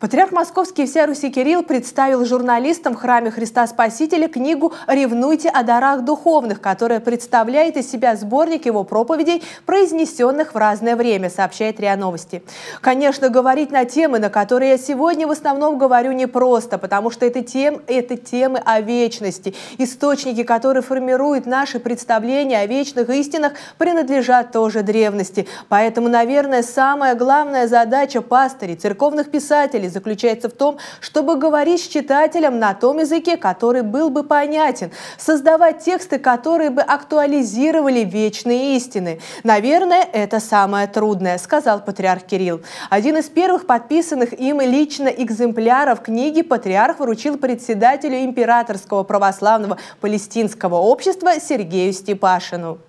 Патриарх Московский вся Руси Кирилл представил журналистам в Храме Христа Спасителя книгу «Ревнуйте о дарах духовных», которая представляет из себя сборник его проповедей, произнесенных в разное время, сообщает РИА Новости. Конечно, говорить на темы, на которые я сегодня в основном говорю непросто, потому что это, тем, это темы о вечности. Источники, которые формируют наши представления о вечных истинах, принадлежат тоже древности. Поэтому, наверное, самая главная задача пастырей, церковных писателей, заключается в том, чтобы говорить с читателем на том языке, который был бы понятен, создавать тексты, которые бы актуализировали вечные истины. Наверное, это самое трудное, сказал патриарх Кирилл. Один из первых подписанных им лично экземпляров книги патриарх вручил председателю Императорского православного палестинского общества Сергею Степашину.